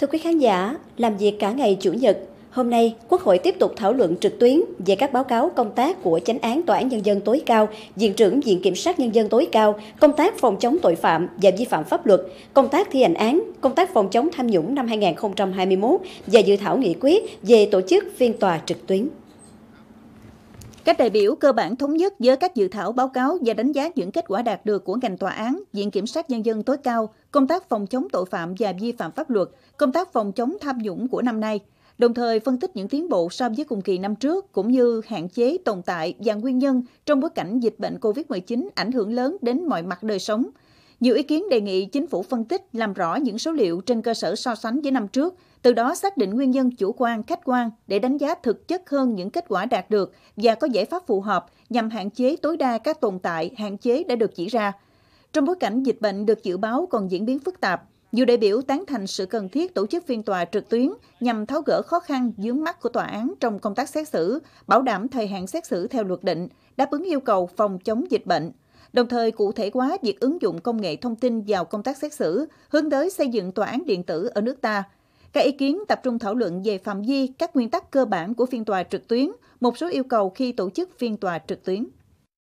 Thưa quý khán giả, làm việc cả ngày Chủ nhật, hôm nay Quốc hội tiếp tục thảo luận trực tuyến về các báo cáo công tác của Chánh án Tòa án Nhân dân tối cao, Diện trưởng Viện Kiểm sát Nhân dân tối cao, công tác phòng chống tội phạm và vi phạm pháp luật, công tác thi hành án, công tác phòng chống tham nhũng năm 2021 và dự thảo nghị quyết về tổ chức phiên tòa trực tuyến. Các đại biểu cơ bản thống nhất với các dự thảo báo cáo và đánh giá những kết quả đạt được của ngành tòa án, Viện Kiểm sát Nhân dân tối cao, công tác phòng chống tội phạm và vi phạm pháp luật, công tác phòng chống tham nhũng của năm nay, đồng thời phân tích những tiến bộ so với cùng kỳ năm trước cũng như hạn chế tồn tại và nguyên nhân trong bối cảnh dịch bệnh COVID-19 ảnh hưởng lớn đến mọi mặt đời sống – nhiều ý kiến đề nghị chính phủ phân tích làm rõ những số liệu trên cơ sở so sánh với năm trước, từ đó xác định nguyên nhân chủ quan, khách quan để đánh giá thực chất hơn những kết quả đạt được và có giải pháp phù hợp nhằm hạn chế tối đa các tồn tại, hạn chế đã được chỉ ra. Trong bối cảnh dịch bệnh được dự báo còn diễn biến phức tạp, nhiều đại biểu tán thành sự cần thiết tổ chức phiên tòa trực tuyến nhằm tháo gỡ khó khăn dướng mắt của tòa án trong công tác xét xử, bảo đảm thời hạn xét xử theo luật định, đáp ứng yêu cầu phòng chống dịch bệnh đồng thời cụ thể hóa việc ứng dụng công nghệ thông tin vào công tác xét xử, hướng tới xây dựng tòa án điện tử ở nước ta. Các ý kiến tập trung thảo luận về phạm vi, các nguyên tắc cơ bản của phiên tòa trực tuyến, một số yêu cầu khi tổ chức phiên tòa trực tuyến.